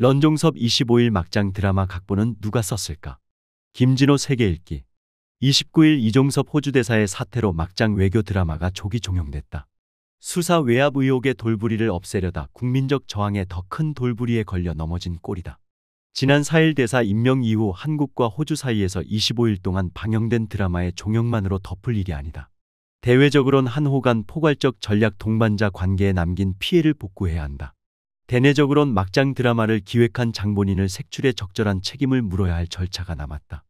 런종섭 25일 막장 드라마 각본은 누가 썼을까? 김진호 세계 읽기 29일 이종섭 호주 대사의 사태로 막장 외교 드라마가 조기 종영됐다. 수사 외압 의혹의 돌부리를 없애려다 국민적 저항에 더 큰 돌부리에 걸려 넘어진 꼴이다. 지난 4일 대사 임명 이후 한국과 호주 사이에서 25일 동안 방영된 드라마의 종영만으로 덮을 일이 아니다. 대외적으론 한호 간 포괄적 전략 동반자 관계에 남긴 피해를 복구해야 한다. 대내적으론 막장 드라마를 기획한 장본인을 색출에 적절한 책임을 물어야 할 절차가 남았다.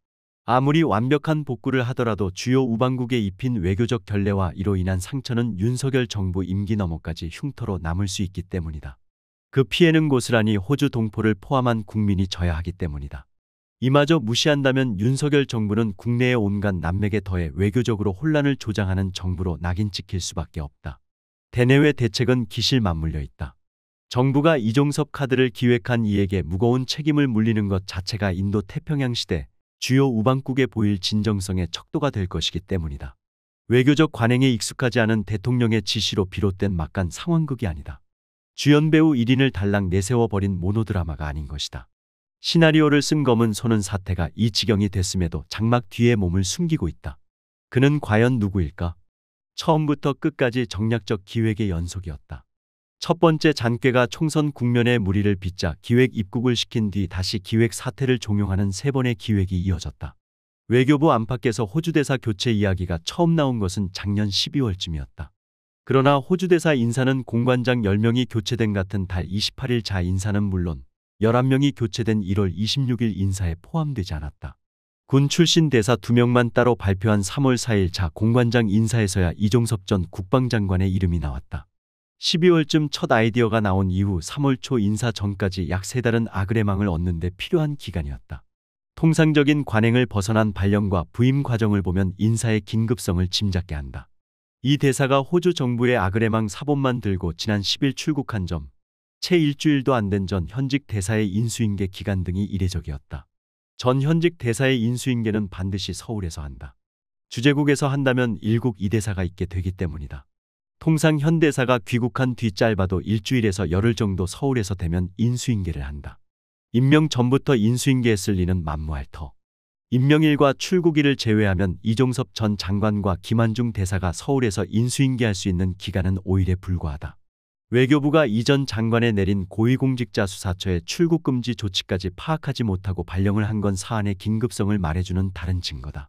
아무리 완벽한 복구를 하더라도 주요 우방국에 입힌 외교적 결례와 이로 인한 상처는 윤석열 정부 임기 넘어까지 흉터로 남을 수 있기 때문이다. 그 피해는 고스란히 호주 동포를 포함한 국민이 져야 하기 때문이다. 이마저 무시한다면 윤석열 정부는 국내의 온갖 난맥에 더해 외교적으로 혼란을 조장하는 정부로 낙인 찍힐 수밖에 없다. 대내외 대책은 기실 맞물려 있다. 정부가 이종섭 카드를 기획한 이에게 무거운 책임을 물리는 것 자체가 인도 태평양 시대 주요 우방국에 보일 진정성의 척도가 될 것이기 때문이다. 외교적 관행에 익숙하지 않은 대통령의 지시로 비롯된 막간 상황극이 아니다. 주연 배우 1인을 달랑 내세워버린 모노드라마가 아닌 것이다. 시나리오를 쓴 검은 손은 사태가 이 지경이 됐음에도 장막 뒤에 몸을 숨기고 있다. 그는 과연 누구일까? 처음부터 끝까지 정략적 기획의 연속이었다. 첫 번째 잔꾀가 총선 국면에 무리를 빚자 기획 입국을 시킨 뒤 다시 기획 사태를 종용하는 세 번의 기획이 이어졌다. 외교부 안팎에서 호주대사 교체 이야기가 처음 나온 것은 작년 12월쯤이었다. 그러나 호주대사 인사는 공관장 10명이 교체된 같은 달 28일 자 인사는 물론 11명이 교체된 1월 26일 인사에 포함되지 않았다. 군 출신 대사 2명만 따로 발표한 3월 4일 자 공관장 인사에서야 이종섭 전 국방장관의 이름이 나왔다. 12월쯤 첫 아이디어가 나온 이후 3월 초 인사 전까지 약 세 달은 아그레망을 얻는데 필요한 기간이었다. 통상적인 관행을 벗어난 발령과 부임 과정을 보면 인사의 긴급성을 짐작게 한다. 이 대사가 호주 정부의 아그레망 사본만 들고 지난 10일 출국한 점, 채 일주일도 안 된 전 현직 대사의 인수인계 기간 등이 이례적이었다. 전 현직 대사의 인수인계는 반드시 서울에서 한다. 주재국에서 한다면 일국 이대사가 있게 되기 때문이다. 통상 현대사가 귀국한 뒤 짧아도 일주일에서 열흘 정도 서울에서 되면 인수인계를 한다. 임명 전부터 인수인계에 쓸리는 만무할 터. 임명일과 출국일을 제외하면 이종섭 전 장관과 김한중 대사가 서울에서 인수인계할 수 있는 기간은 5일에 불과하다. 외교부가 이 전 장관에 내린 고위공직자 수사처의 출국금지 조치까지 파악하지 못하고 발령을 한 건 사안의 긴급성을 말해주는 다른 증거다.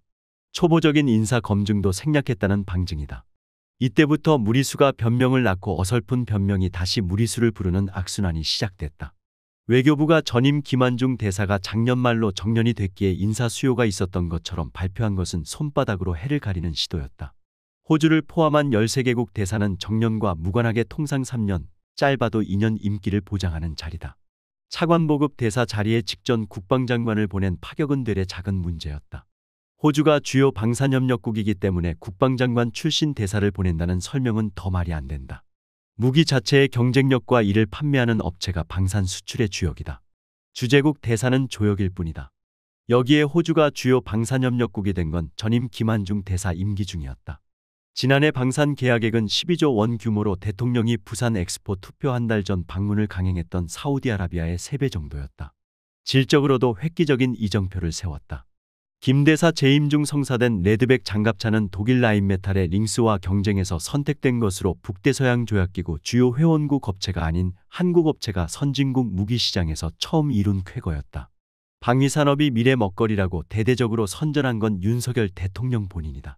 초보적인 인사 검증도 생략했다는 방증이다. 이때부터 무리수가 변명을 낳고 어설픈 변명이 다시 무리수를 부르는 악순환이 시작됐다. 외교부가 전임 김한중 대사가 작년 말로 정년이 됐기에 인사 수요가 있었던 것처럼 발표한 것은 손바닥으로 해를 가리는 시도였다. 호주를 포함한 13개국 대사는 정년과 무관하게 통상 3년, 짧아도 2년 임기를 보장하는 자리다. 차관보급 대사 자리에 직전 국방장관을 보낸 파격은 되레 작은 문제였다. 호주가 주요 방산협력국이기 때문에 국방장관 출신 대사를 보낸다는 설명은 더 말이 안 된다. 무기 자체의 경쟁력과 이를 판매하는 업체가 방산 수출의 주역이다. 주제국 대사는 조역일 뿐이다. 여기에 호주가 주요 방산협력국이 된 건 전임 김한중 대사 임기 중이었다. 지난해 방산 계약액은 12조 원 규모로 대통령이 부산 엑스포 투표 한 달 전 방문을 강행했던 사우디아라비아의 3배 정도였다. 질적으로도 획기적인 이정표를 세웠다. 김대사 재임 중 성사된 레드백 장갑차는 독일 라인메탈의 링스와 경쟁에서 선택된 것으로 북대서양 조약기구 주요 회원국 업체가 아닌 한국 업체가 선진국 무기시장에서 처음 이룬 쾌거였다. 방위산업이 미래 먹거리라고 대대적으로 선전한 건 윤석열 대통령 본인이다.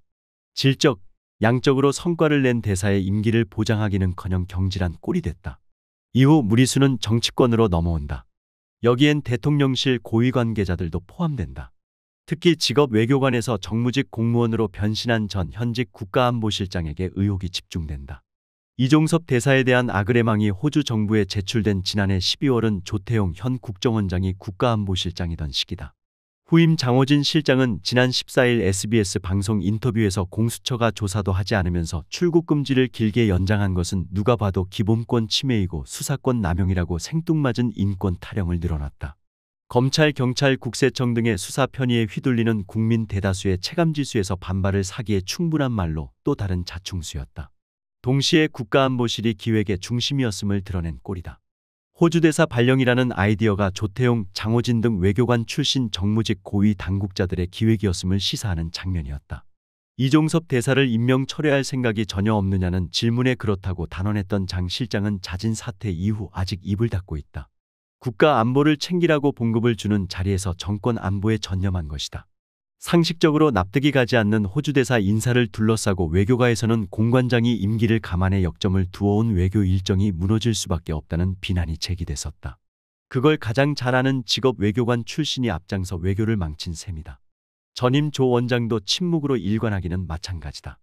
질적, 양적으로 성과를 낸 대사의 임기를 보장하기는커녕 경질한 꼴이 됐다. 이후 무리수는 정치권으로 넘어온다. 여기엔 대통령실 고위 관계자들도 포함된다. 특히 직업 외교관에서 정무직 공무원으로 변신한 전 현직 국가안보실장에게 의혹이 집중된다. 이종섭 대사에 대한 아그레망이 호주 정부에 제출된 지난해 12월은 조태용 현 국정원장이 국가안보실장이던 시기다. 후임 장호진 실장은 지난 14일 SBS 방송 인터뷰에서 공수처가 조사도 하지 않으면서 출국 금지를 길게 연장한 것은 누가 봐도 기본권 침해이고 수사권 남용이라고 생뚱맞은 인권 타령을 늘어놨다. 검찰, 경찰, 국세청 등의 수사 편의에 휘둘리는 국민 대다수의 체감지수에서 반발을 사기에 충분한 말로 또 다른 자충수였다. 동시에 국가안보실이 기획의 중심이었음을 드러낸 꼴이다. 호주대사 발령이라는 아이디어가 조태용, 장호진 등 외교관 출신 정무직 고위 당국자들의 기획이었음을 시사하는 장면이었다. 이종섭 대사를 임명 철회할 생각이 전혀 없느냐는 질문에 그렇다고 단언했던 장 실장은 자진 사퇴 이후 아직 입을 닫고 있다. 국가 안보를 챙기라고 봉급을 주는 자리에서 정권 안보에 전념한 것이다. 상식적으로 납득이 가지 않는 호주 대사 인사를 둘러싸고 외교가에서는 공관장이 임기를 감안해 역점을 두어온 외교 일정이 무너질 수밖에 없다는 비난이 제기됐었다. 그걸 가장 잘하는 직업 외교관 출신이 앞장서 외교를 망친 셈이다. 전임 조 원장도 침묵으로 일관하기는 마찬가지다.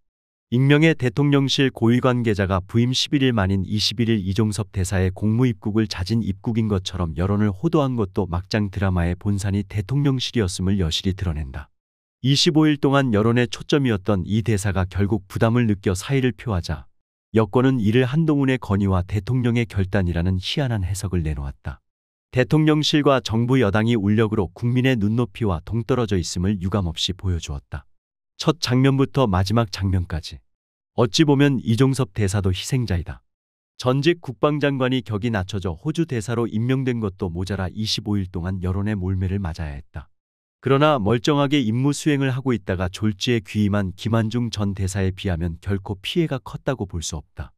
익명의 대통령실 고위 관계자가 부임 11일 만인 21일 이종섭 대사의 공무 입국을 자진 입국인 것처럼 여론을 호도한 것도 막장 드라마의 본산이 대통령실이었음을 여실히 드러낸다. 25일 동안 여론의 초점이었던 이 대사가 결국 부담을 느껴 사의를 표하자 여권은 이를 한동훈의 건의와 대통령의 결단이라는 희한한 해석을 내놓았다. 대통령실과 정부 여당이 울력으로 국민의 눈높이와 동떨어져 있음을 유감없이 보여주었다. 첫 장면부터 마지막 장면까지. 어찌 보면 이종섭 대사도 희생자이다. 전직 국방장관이 격이 낮춰져 호주 대사로 임명된 것도 모자라 25일 동안 여론의 몰매를 맞아야 했다. 그러나 멀쩡하게 임무 수행을 하고 있다가 졸지에 귀임한 김한중 전 대사에 비하면 결코 피해가 컸다고 볼 수 없다.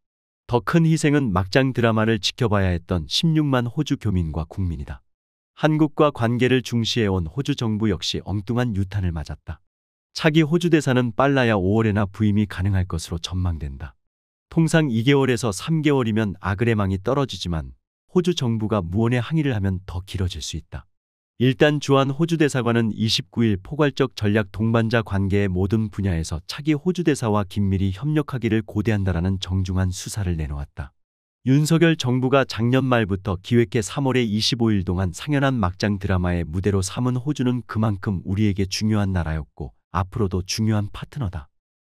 더 큰 희생은 막장 드라마를 지켜봐야 했던 16만 호주 교민과 국민이다. 한국과 관계를 중시해온 호주 정부 역시 엉뚱한 유탄을 맞았다. 차기 호주 대사는 빨라야 5월에나 부임이 가능할 것으로 전망된다. 통상 2개월에서 3개월이면 아그레망이 떨어지지만 호주 정부가 무언의 항의를 하면 더 길어질 수 있다. 일단 주한 호주 대사관은 29일 포괄적 전략 동반자 관계의 모든 분야에서 차기 호주 대사와 긴밀히 협력하기를 고대한다라는 정중한 수사를 내놓았다. 윤석열 정부가 작년 말부터 기획해 3월에 25일 동안 상연한 막장 드라마의 무대로 삼은 호주는 그만큼 우리에게 중요한 나라였고 앞으로도 중요한 파트너다.